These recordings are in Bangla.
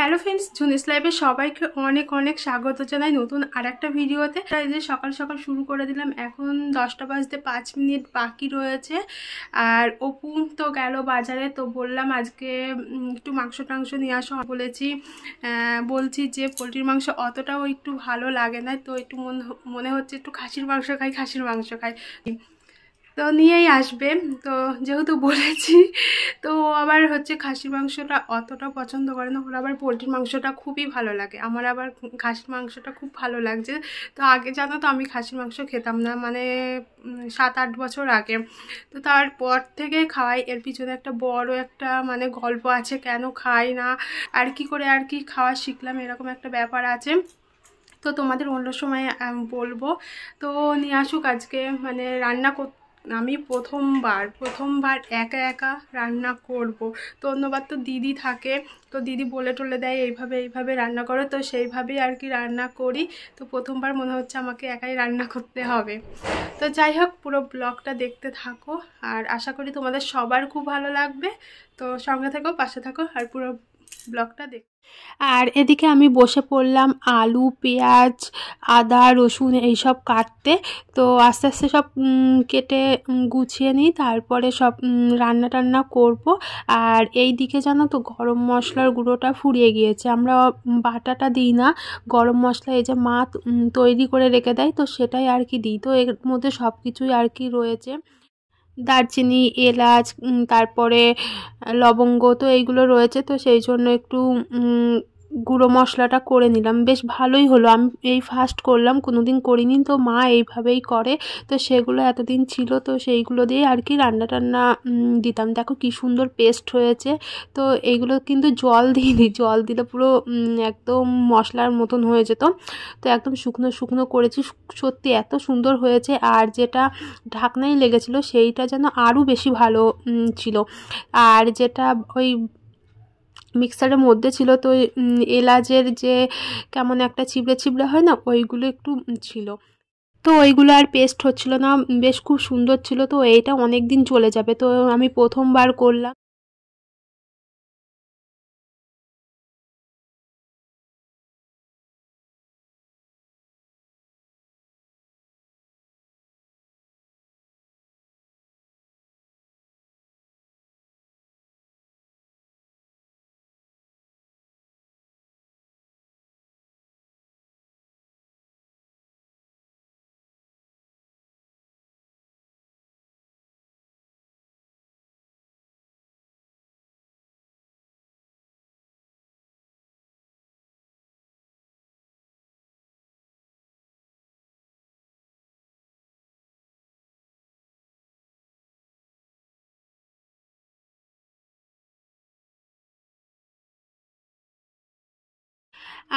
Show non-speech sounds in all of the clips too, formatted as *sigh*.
হ্যালো ফ্রেন্ডস জুনিস লাইভে সবাইকে অনেক অনেক স্বাগত জানাই নতুন আর একটা ভিডিওতে এই যে সকাল সকাল শুরু করে দিলাম এখন দশটা বাজতে পাঁচ মিনিট বাকি রয়েছে আর অপু তো গেল বাজারে তো বললাম আজকে একটু মাংস টাংস নিয়ে আসো বলেছি বলছি যে পোলট্রির মাংস অতটাও একটু ভালো লাগে না তো একটু মনে হচ্ছে একটু খাসির মাংস খাই খাসির মাংস খাই তো নিয়েই আসবে তো যেহেতু বলেছি তো আবার হচ্ছে খাসির মাংসটা অতটা পছন্দ করে না ওর আবার পোলট্রির মাংসটা খুবই ভালো লাগে আমার আবার খাসির মাংসটা খুব ভালো লাগছে তো আগে জানো তো আমি খাসির মাংস খেতাম না মানে সাত আট বছর আগে তো তারপর থেকে খাওয়াই এর পিছনে একটা বড় একটা মানে গল্প আছে কেন খাই না আর কি করে আর কি খাওয়া শিখলাম এরকম একটা ব্যাপার আছে তো তোমাদের অন্য সময় বলবো তো নিয়ে আসুক আজকে মানে রান্না করতে আমি প্রথমবার প্রথমবার একা একা রান্না করব তো অন্যবার তো দিদি থাকে তো দিদি বলে টলে দেয় এইভাবে এইভাবে রান্না করো তো সেইভাবেই আর কি রান্না করি তো প্রথমবার মনে হচ্ছে আমাকে একাই রান্না করতে হবে তো যাই হোক পুরো ব্লগটা দেখতে থাকো আর আশা করি তোমাদের সবার খুব ভালো লাগবে তো সঙ্গে থাকো পাশে থাকো আর পুরো ব্লগটা দেখ আর এদিকে আমি বসে পড়লাম আলু পেঁয়াজ আদা রসুন এইসব কাটতে তো আস্তে আস্তে সব কেটে গুছিয়ে নিই তারপরে সব রান্না টান্না করব আর এই দিকে জানো তো গরম মশলার গুঁড়োটা ফুরিয়ে গিয়েছে আমরা বাটাটা দিই না গরম মশলা এই যে মা তৈরি করে রেখে দেয় তো সেটাই আর কি দিই তো এর মধ্যে সব কিছুই আর কি রয়েছে দারচিনি এলাচ তারপরে লবঙ্গ তো এইগুলো রয়েছে তো সেই জন্য একটু গুঁড়ো মশলাটা করে নিলাম বেশ ভালোই হলো আমি এই ফার্স্ট করলাম কোনোদিন করিনি তো মা এইভাবেই করে তো সেগুলো এতদিন ছিল তো সেইগুলো দিয়ে আর কি রান্না টান্না দিতাম দেখো কি সুন্দর পেস্ট হয়েছে তো এইগুলো কিন্তু জল দিইনি জল দিলে পুরো একদম মশলার মতন হয়ে যেত তো একদম শুকনো শুকনো করেছি সত্যি এত সুন্দর হয়েছে আর যেটা ঢাকনাই লেগেছিল সেইটা যেন আরও বেশি ভালো ছিল আর যেটা ওই মিক্সারের মধ্যে ছিল তো এলাচের যে কেমন একটা চিবড়ে চিবড়ে হয় না ওইগুলো একটু ছিল তো ওইগুলো আর পেস্ট হচ্ছিলো না বেশ খুব সুন্দর ছিল তো এইটা অনেক দিন চলে যাবে তো আমি প্রথমবার করলাম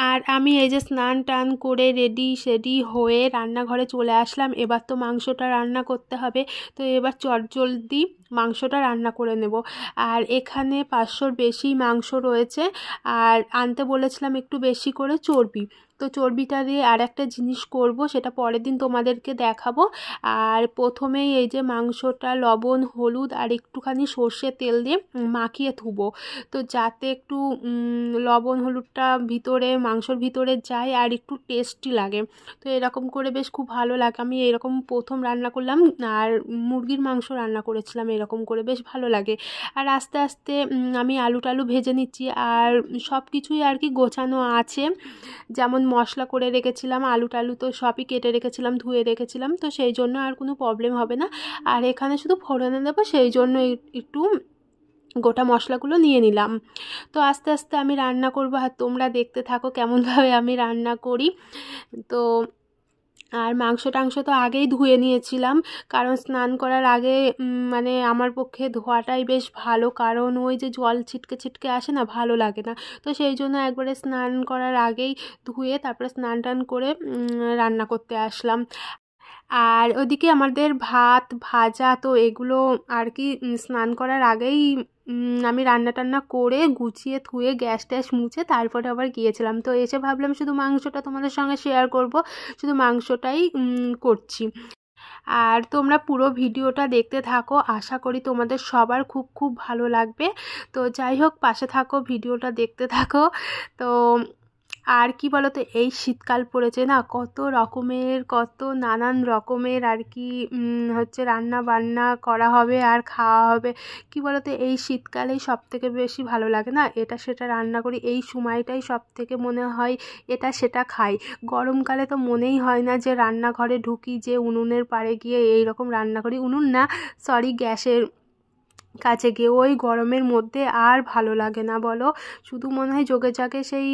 আর আমি এই যে স্নান টান করে রেডি সেডি হয়ে রান্নাঘরে চলে আসলাম এবার তো মাংসটা রান্না করতে হবে তো এবার চটজলদি মাংসটা রান্না করে নেব আর এখানে পাঁচশোর বেশি মাংস রয়েছে আর আনতে বলেছিলাম একটু বেশি করে চর্বি তো চর্বিটা দিয়ে আর একটা জিনিস করব সেটা পরের দিন তোমাদেরকে দেখাবো আর প্রথমেই এই যে মাংসটা লবণ হলুদ আর একটুখানি সর্ষে তেল দিয়ে মাখিয়ে থুবো তো যাতে একটু লবণ হলুদটা ভিতরে মাংসর ভিতরে যায় আর একটু টেস্টি লাগে তো এরকম করে বেশ খুব ভালো লাগে আমি এরকম প্রথম রান্না করলাম আর মুরগির মাংস রান্না করেছিলাম এরকম করে বেশ ভালো লাগে আর আস্তে আস্তে আমি আলু টালু ভেজে নিচ্ছি আর সব কিছুই আর কি গোছানো আছে যেমন মশলা করে রেখেছিলাম আলু টালু তো সবই কেটে রেখেছিলাম ধুয়ে রেখেছিলাম তো সেই জন্য আর কোনো প্রবলেম হবে না আর এখানে শুধু ফোড়নে দেবো সেই জন্য একটু গোটা মশলাগুলো নিয়ে নিলাম তো আস্তে আস্তে আমি রান্না করবো আর তোমরা দেখতে থাকো কেমনভাবে আমি রান্না করি তো আর মাংস টাংস তো আগেই ধুয়ে নিয়েছিলাম কারণ স্নান করার আগে মানে আমার পক্ষে ধোয়াটাই বেশ ভালো কারণ ওই যে জল ছিটকে ছিটকে আসে না ভালো লাগে না তো সেই জন্য একবারে স্নান করার আগেই ধুয়ে তারপরে স্নান টান করে রান্না করতে আসলাম আর ওদিকে আমাদের ভাত ভাজা তো এগুলো আর কি স্নান করার আগেই আমি রান্না টান্না করে গুছিয়ে থুয়ে গ্যাস ট্যাস মুছে তারপরে আবার গিয়েছিলাম তো এসে ভাবলাম শুধু মাংসটা তোমাদের সঙ্গে শেয়ার করব শুধু মাংসটাই করছি আর তোমরা পুরো ভিডিওটা দেখতে থাকো আশা করি তোমাদের সবার খুব খুব ভালো লাগবে তো যাই হোক পাশে থাকো ভিডিওটা দেখতে থাকো তো আর কি বলতো এই শীতকাল পড়েছে না কত রকমের কত নানান রকমের আর কি হচ্ছে রান্না বান্না করা হবে আর খাওয়া হবে কি বলতো এই শীতকালেই সব থেকে বেশি ভালো লাগে না এটা সেটা রান্না করি এই সময়টাই সব থেকে মনে হয় এটা সেটা খাই গরমকালে তো মনেই হয় না যে রান্নাঘরে ঢুকি যে উনুনের পাড়ে গিয়ে এই রকম রান্না করি উনুন না সরি গ্যাসের কাছে গিয়ে ওই গরমের মধ্যে আর ভালো লাগে না বলো শুধু মনে হয় যোগে যাকে সেই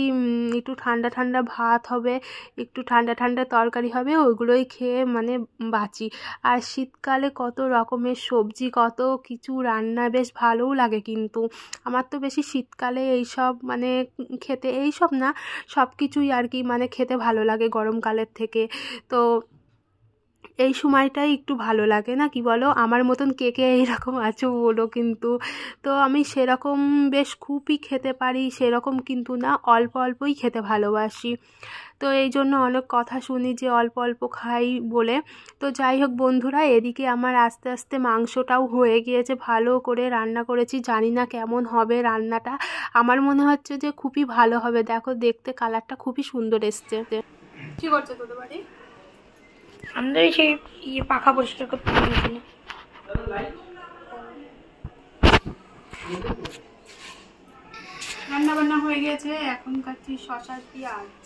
একটু ঠান্ডা ঠান্ডা ভাত হবে একটু ঠান্ডা ঠান্ডা তরকারি হবে ওইগুলোই খেয়ে মানে বাঁচি আর শীতকালে কত রকমের সবজি কত কিছু রান্না বেশ ভালোও লাগে কিন্তু আমার তো বেশি শীতকালে এই সব মানে খেতে এই সব না সব কিছুই আর কি মানে খেতে ভালো লাগে গরমকালের থেকে তো এই সময়টাই একটু ভালো লাগে না কি বলো আমার মতন কে কে এইরকম আছো বলো কিন্তু তো আমি সেরকম বেশ খুবই খেতে পারি সেরকম কিন্তু না অল্প অল্পই খেতে ভালোবাসি তো এই জন্য অনেক কথা শুনি যে অল্প অল্প খাই বলে তো যাই হোক বন্ধুরা এদিকে আমার আস্তে আস্তে মাংসটাও হয়ে গিয়েছে ভালো করে রান্না করেছি জানি না কেমন হবে রান্নাটা আমার মনে হচ্ছে যে খুবই ভালো হবে দেখো দেখতে কালারটা খুবই সুন্দর এসছে কি করছো তোদের বাড়ি আমাদের সেই ইয়ে পাখা পরিষ্কার করতে গিয়েছিলাম রান্না বান্না হয়ে গেছে এখন কাটছি শশা পেঁয়াজ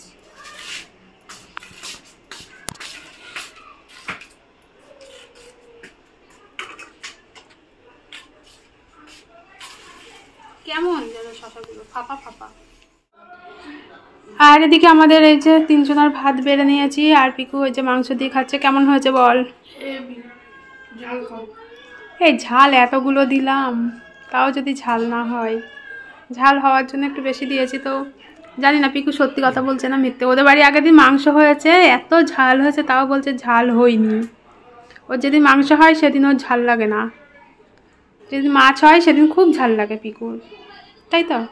কেমন যেন শশাগুলো ফাঁপা ফাঁপা আর এদিকে আমাদের এই যে তিনজনের ভাত বেড়ে নিয়েছি আর পিকু ওই যে মাংস দিয়ে খাচ্ছে কেমন হয়েছে বল এই ঝাল এতগুলো দিলাম তাও যদি ঝাল না হয় ঝাল হওয়ার জন্য একটু বেশি দিয়েছি তো জানি না পিকু সত্যি কথা বলছে না মিথ্যে ওদের বাড়ি আগে দিন মাংস হয়েছে এত ঝাল হয়েছে তাও বলছে ঝাল হয়নি ওর যেদিন মাংস হয় সেদিন ওর ঝাল লাগে না যেদিন মাছ হয় সেদিন খুব ঝাল লাগে পিকুর তাই তো *laughs*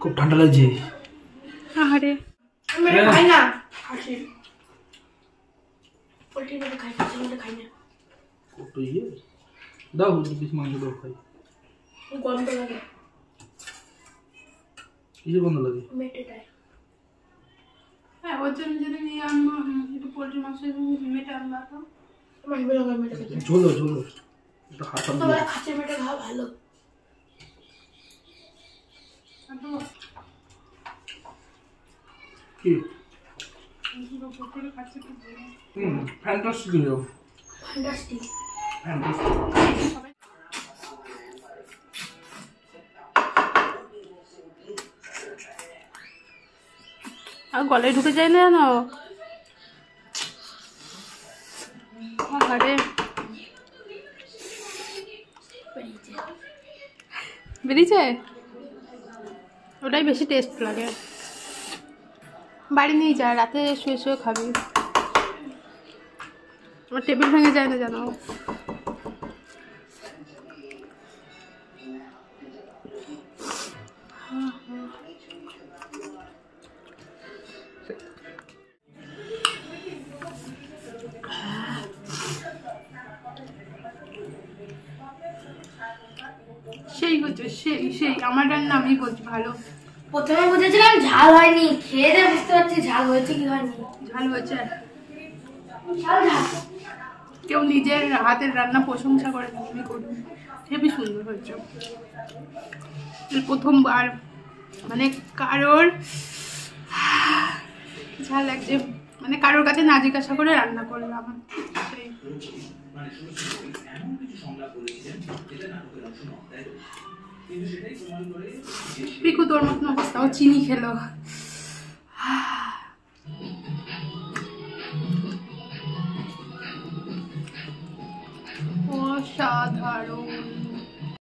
খুব ঠান্ডা লাগছে আরে খাই না পোলট্রি মেরে খাই না খাই না কত ইয়ে দাও হলুদ পিস মাংস দাও খাই গন্ধ লাগে কিসে গন্ধ লাগে মেটেটায় হ্যাঁ ওর জন্য যদি নিয়ে আনবো একটু পোলট্রি মাংস মেটে আনবা তো ঝোলো ঝোলো একটু ভালো কি হুম ফ্যান্টাস্টিক হলো আর গলায় ঢুকে যায় না বেরিয়েছে ওটাই বেশি টেস্ট লাগে বাড়ি নিয়ে যা রাতে শুয়ে শুয়ে খাবি আমার টেবিল ভেঙে যায় না জানো হয়েছে সেই সেই আমার রান্না আমি করছি ভালো প্রথমে বুঝেছিলাম ঝাল হয়নি খেয়ে দিয়ে বুঝতে পারছি ঝাল হয়েছে কি হয়নি ঝাল হয়েছে কেউ নিজের হাতের রান্না প্রশংসা করে আমি করি হেবি সুন্দর হয়েছে প্রথমবার মানে কারোর ঝাল লাগছে মানে কারোর কাছে না জিজ্ঞাসা করে রান্না করলাম সেই পিকু তোর মতন অবস্থা ও চিনি খেলো অসাধারণ